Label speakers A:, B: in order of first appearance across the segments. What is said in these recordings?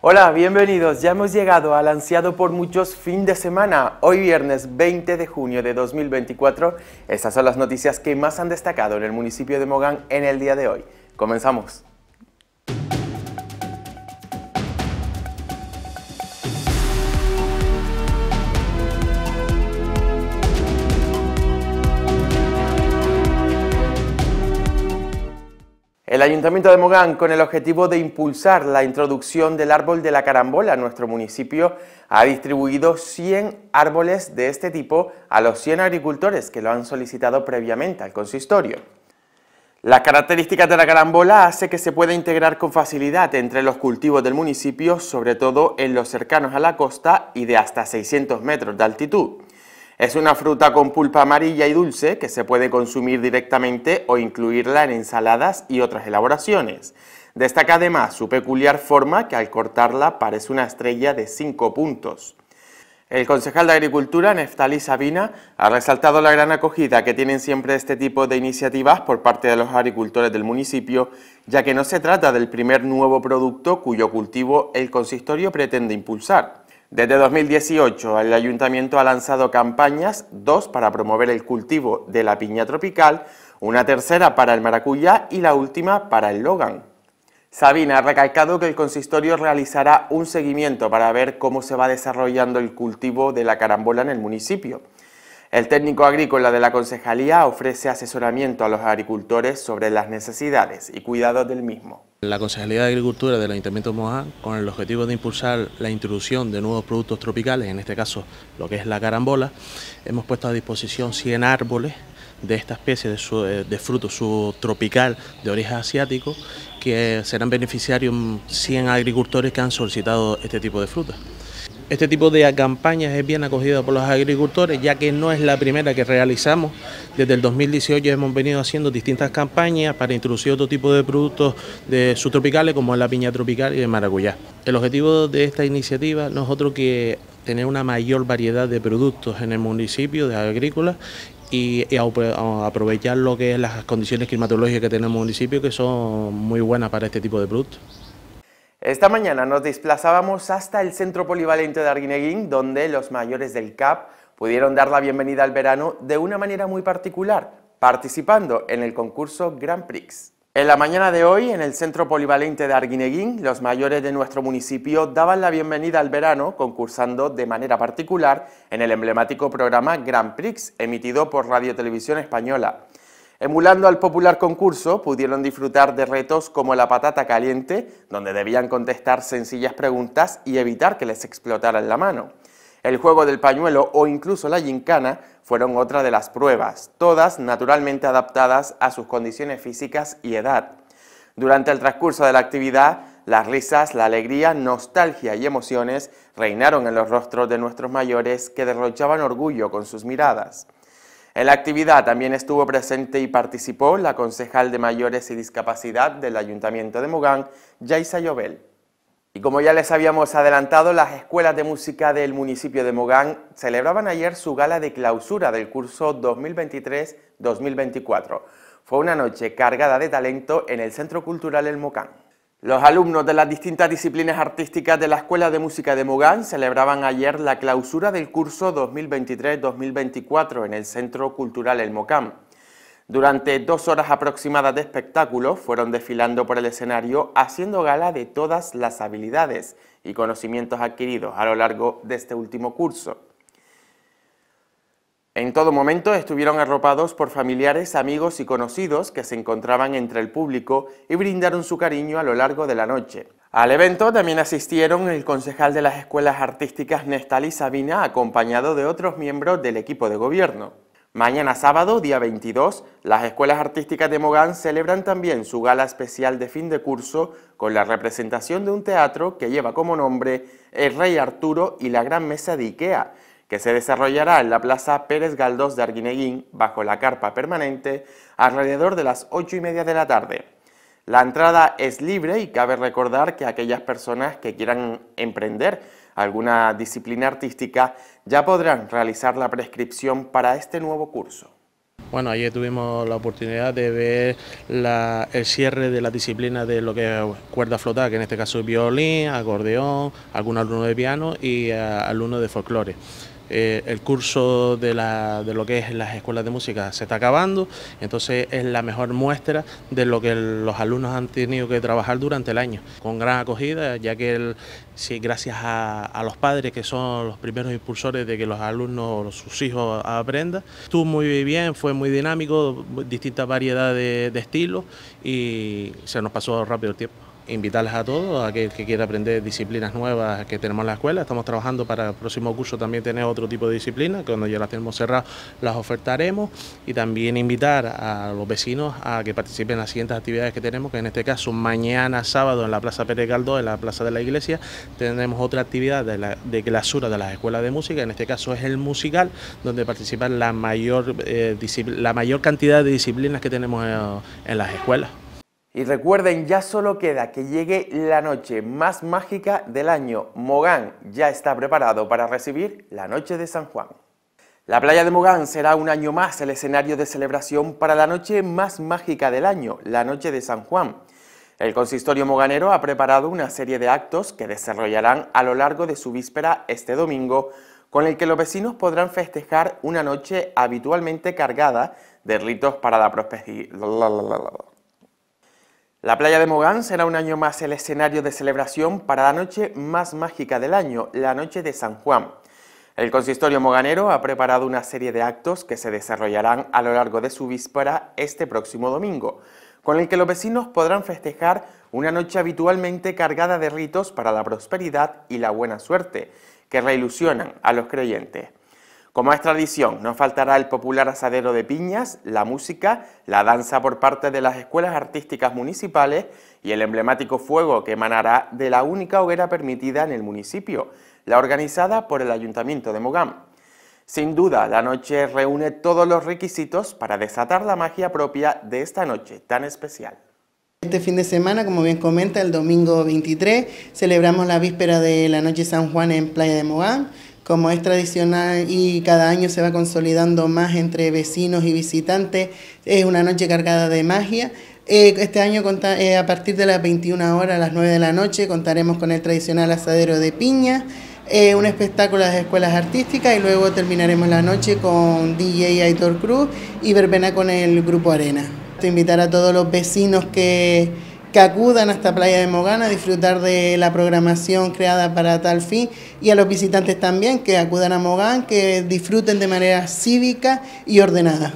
A: Hola, bienvenidos. Ya hemos llegado al ansiado por muchos fin de semana. Hoy viernes 20 de junio de 2024. Estas son las noticias que más han destacado en el municipio de Mogán en el día de hoy. Comenzamos. El Ayuntamiento de Mogán, con el objetivo de impulsar la introducción del árbol de la carambola en nuestro municipio, ha distribuido 100 árboles de este tipo a los 100 agricultores que lo han solicitado previamente al consistorio. Las características de la carambola hace que se pueda integrar con facilidad entre los cultivos del municipio, sobre todo en los cercanos a la costa y de hasta 600 metros de altitud. Es una fruta con pulpa amarilla y dulce que se puede consumir directamente o incluirla en ensaladas y otras elaboraciones. Destaca además su peculiar forma que al cortarla parece una estrella de cinco puntos. El concejal de Agricultura, Neftalí Sabina, ha resaltado la gran acogida que tienen siempre este tipo de iniciativas por parte de los agricultores del municipio, ya que no se trata del primer nuevo producto cuyo cultivo el consistorio pretende impulsar. Desde 2018 el ayuntamiento ha lanzado campañas, dos para promover el cultivo de la piña tropical, una tercera para el maracuyá y la última para el Logan. Sabina ha recalcado que el consistorio realizará un seguimiento para ver cómo se va desarrollando el cultivo de la carambola en el municipio. El técnico agrícola de la concejalía ofrece asesoramiento a los agricultores sobre las necesidades y cuidados del mismo.
B: La Consejería de Agricultura del Ayuntamiento de Moja, con el objetivo de impulsar la introducción de nuevos productos tropicales, en este caso lo que es la carambola, hemos puesto a disposición 100 árboles de esta especie de, eh, de fruto subtropical de origen asiático, que serán beneficiarios 100 agricultores que han solicitado este tipo de fruta. Este tipo de campañas es bien acogida por los agricultores, ya que no es la primera que realizamos. Desde el 2018 hemos venido haciendo distintas campañas para introducir otro tipo de productos de subtropicales, como es la piña tropical y el maracuyá. El objetivo de esta iniciativa no es otro que tener una mayor variedad de productos en el municipio de agrícolas y, aprovechar lo que es las condiciones climatológicas que tenemos en el municipio, que son muy buenas para este tipo de productos.
A: Esta mañana nos desplazábamos hasta el Centro Polivalente de Arguineguín, donde los mayores del CAP pudieron dar la bienvenida al verano de una manera muy particular, participando en el concurso Grand Prix. En la mañana de hoy, en el Centro Polivalente de Arguineguín, los mayores de nuestro municipio daban la bienvenida al verano concursando de manera particular en el emblemático programa Grand Prix, emitido por Radio Televisión Española. Emulando al popular concurso, pudieron disfrutar de retos como la patata caliente, donde debían contestar sencillas preguntas y evitar que les explotaran la mano. El juego del pañuelo o incluso la gincana fueron otra de las pruebas, todas naturalmente adaptadas a sus condiciones físicas y edad. Durante el transcurso de la actividad, las risas, la alegría, nostalgia y emociones reinaron en los rostros de nuestros mayores que derrochaban orgullo con sus miradas. En la actividad también estuvo presente y participó la concejal de Mayores y Discapacidad del Ayuntamiento de Mogán, Jaisa Llobel. Y como ya les habíamos adelantado, las escuelas de música del municipio de Mogán celebraban ayer su gala de clausura del curso 2023-2024. Fue una noche cargada de talento en el Centro Cultural El Mocán. Los alumnos de las distintas disciplinas artísticas de la Escuela de Música de Mogán celebraban ayer la clausura del curso 2023-2024 en el Centro Cultural El Mocam. Durante dos horas aproximadas de espectáculo fueron desfilando por el escenario haciendo gala de todas las habilidades y conocimientos adquiridos a lo largo de este último curso. En todo momento estuvieron arropados por familiares, amigos y conocidos que se encontraban entre el público y brindaron su cariño a lo largo de la noche. Al evento también asistieron el concejal de las escuelas artísticas y Sabina acompañado de otros miembros del equipo de gobierno. Mañana sábado, día 22, las escuelas artísticas de Mogán celebran también su gala especial de fin de curso con la representación de un teatro que lleva como nombre El Rey Arturo y la Gran Mesa de Ikea, que se desarrollará en la Plaza Pérez Galdós de Arguineguín, bajo la carpa permanente, alrededor de las ocho y media de la tarde. La entrada es libre y cabe recordar que aquellas personas que quieran emprender alguna disciplina artística ya podrán realizar la prescripción para este nuevo curso.
B: Bueno, ayer tuvimos la oportunidad de ver el cierre de la disciplina de lo que es cuerda flotada, que en este caso es violín, acordeón, algún alumno de piano y eh, alumno de folclore. Eh, el curso de, la, lo que es las escuelas de música se está acabando, entonces es la mejor muestra de lo que los alumnos han tenido que trabajar durante el año, con gran acogida, ya que sí, gracias a, los padres que son los primeros impulsores de que los alumnos, sus hijos aprendan, estuvo muy bien, fue muy dinámico, distintas variedades de estilos y se nos pasó rápido el tiempo invitarles a todos, a aquel que quiera aprender disciplinas nuevas que tenemos en la escuela. Estamos trabajando para el próximo curso también tener otro tipo de disciplinas, que cuando ya las tenemos cerradas las ofertaremos. Y también invitar a los vecinos a que participen en las siguientes actividades que tenemos, que en este caso mañana sábado en la Plaza Pérez en la Plaza de la Iglesia, tendremos otra actividad de, la, de clausura de las escuelas de música, en este caso es el musical, donde participan la mayor, eh, la mayor cantidad de disciplinas que tenemos eh, en las escuelas.
A: Y recuerden, ya solo queda que llegue la noche más mágica del año. Mogán ya está preparado para recibir la noche de San Juan. La playa de Mogán será un año más el escenario de celebración para la noche más mágica del año, la noche de San Juan. El consistorio moganero ha preparado una serie de actos que desarrollarán a lo largo de su víspera este domingo, con el que los vecinos podrán festejar una noche habitualmente cargada de ritos para la prosperidad. La playa de Mogán será un año más el escenario de celebración para la noche más mágica del año, la noche de San Juan. El consistorio moganero ha preparado una serie de actos que se desarrollarán a lo largo de su víspera este próximo domingo, con el que los vecinos podrán festejar una noche habitualmente cargada de ritos para la prosperidad y la buena suerte, que reilusionan a los creyentes. Como es tradición, no faltará el popular asadero de piñas, la música, la danza por parte de las escuelas artísticas municipales y el emblemático fuego que emanará de la única hoguera permitida en el municipio, la organizada por el Ayuntamiento de Mogán. Sin duda, la noche reúne todos los requisitos para desatar la magia propia de esta noche tan especial. Este fin de semana, como bien comenta, el domingo 23, celebramos la víspera de la Noche San Juan en Playa de Mogán como es tradicional y cada año se va consolidando más entre vecinos y visitantes. Es una noche cargada de magia. Eh, este año eh, a partir de las 21 horas a las 9 de la noche contaremos con el tradicional asadero de piña, eh, un espectáculo de las escuelas artísticas y luego terminaremos la noche con DJ Aitor Cruz y verbena con el grupo Arena. Te invitar a todos los vecinos que que acudan esta Playa de Mogán a disfrutar de la programación creada para tal fin y a los visitantes también que acudan a Mogán, que disfruten de manera cívica y ordenada.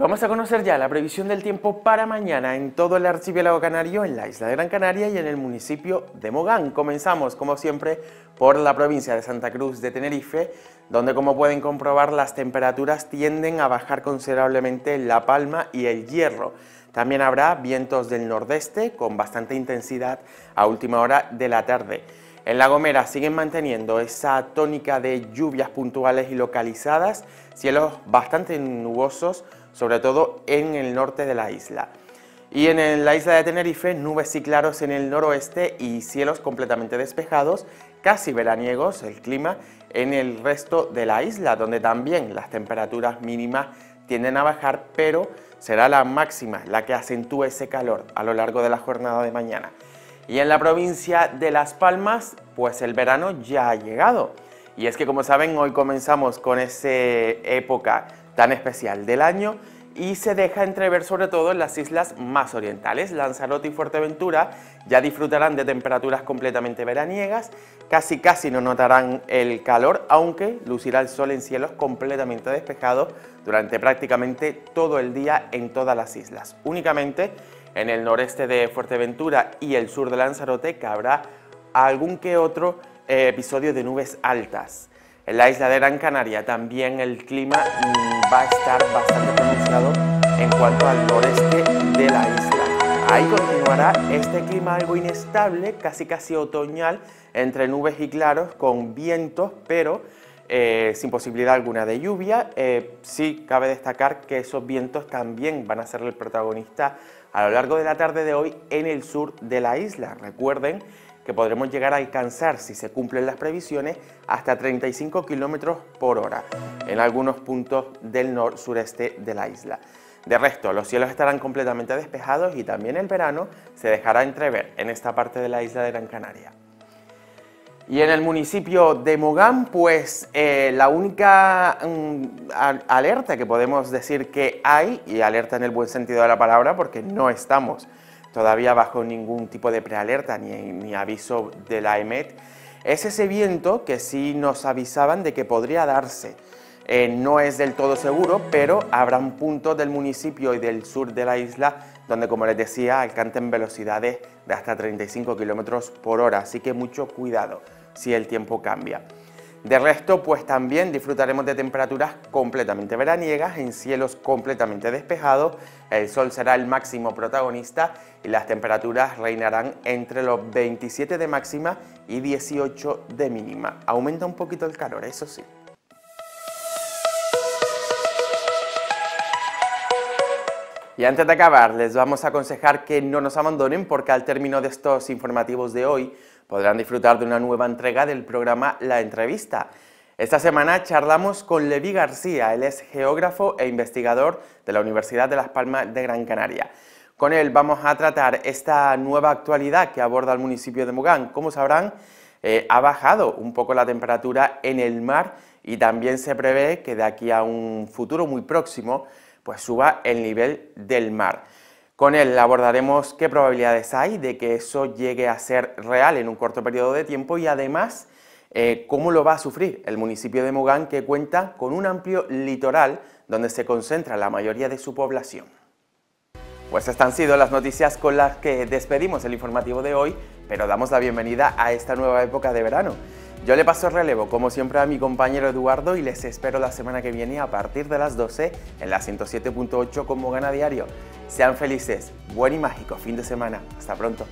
A: vamos a conocer ya la previsión del tiempo para mañana en todo el archipiélago canario, en la isla de Gran Canaria y en el municipio de Mogán. Comenzamos, como siempre, por la provincia de Santa Cruz de Tenerife, donde como pueden comprobar las temperaturas tienden a bajar considerablemente La Palma y el Hierro. También habrá vientos del nordeste con bastante intensidad a última hora de la tarde. En La Gomera siguen manteniendo esa tónica de lluvias puntuales y localizadas, cielos bastante nubosos, sobre todo en el norte de la isla. Y en la isla de Tenerife, nubes y claros en el noroeste y cielos completamente despejados, casi veraniegos el clima en el resto de la isla, donde también las temperaturas mínimas tienden a bajar, pero será la máxima la que acentúe ese calor a lo largo de la jornada de mañana. Y en la provincia de Las Palmas, pues el verano ya ha llegado. Y es que como saben, hoy comenzamos con esa época tan especial del año y se deja entrever sobre todo en las islas más orientales. Lanzarote y Fuerteventura ya disfrutarán de temperaturas completamente veraniegas, casi casi no notarán el calor, aunque lucirá el sol en cielos completamente despejados durante prácticamente todo el día en todas las islas. Únicamente en el noreste de Fuerteventura y el sur de Lanzarote habrá algún que otro eh, episodio de nubes altas la isla de Gran Canaria también el clima mm, va a estar bastante pronunciado en cuanto al noreste de la isla. Ahí continuará este clima algo inestable, casi casi otoñal, entre nubes y claros, con vientos, pero eh, sin posibilidad alguna de lluvia. Eh, sí cabe destacar que esos vientos también van a ser el protagonista a lo largo de la tarde de hoy en el sur de la isla. Recuerden que podremos llegar a alcanzar, si se cumplen las previsiones, hasta 35 kilómetros por hora en algunos puntos del sureste de la isla. De resto, los cielos estarán completamente despejados y también el verano se dejará entrever en esta parte de la isla de Gran Canaria. Y en el municipio de Mogán, pues eh, la única mm, alerta que podemos decir que hay, y alerta en el buen sentido de la palabra porque no estamos todavía bajo ningún tipo de prealerta ni, aviso de la EMET, es ese viento que sí nos avisaban de que podría darse. Eh, no es del todo seguro, pero habrá un punto del municipio y del sur de la isla donde, como les decía, alcanten velocidades de hasta 35 km por hora, así que mucho cuidado si el tiempo cambia. De resto, pues también disfrutaremos de temperaturas completamente veraniegas en cielos completamente despejados. El sol será el máximo protagonista y las temperaturas reinarán entre los 27 de máxima y 18 de mínima. Aumenta un poquito el calor, eso sí. Y antes de acabar, les vamos a aconsejar que no nos abandonen porque al término de estos informativos de hoy podrán disfrutar de una nueva entrega del programa La Entrevista. Esta semana charlamos con Levi García, él es geógrafo e investigador de la Universidad de Las Palmas de Gran Canaria. Con él vamos a tratar esta nueva actualidad que aborda el municipio de Mogán. Como sabrán, eh, ha bajado un poco la temperatura en el mar y también se prevé que de aquí a un futuro muy próximo pues suba el nivel del mar. Con él abordaremos qué probabilidades hay de que eso llegue a ser real en un corto periodo de tiempo y además eh, cómo lo va a sufrir el municipio de Mogán que cuenta con un amplio litoral donde se concentra la mayoría de su población. Pues estas han sido las noticias con las que despedimos el informativo de hoy pero damos la bienvenida a esta nueva época de verano. Yo le paso el relevo, como siempre, a mi compañero Eduardo y les espero la semana que viene a partir de las 12 en la 107.8 como gana diario. Sean felices, buen y mágico fin de semana.
B: Hasta pronto.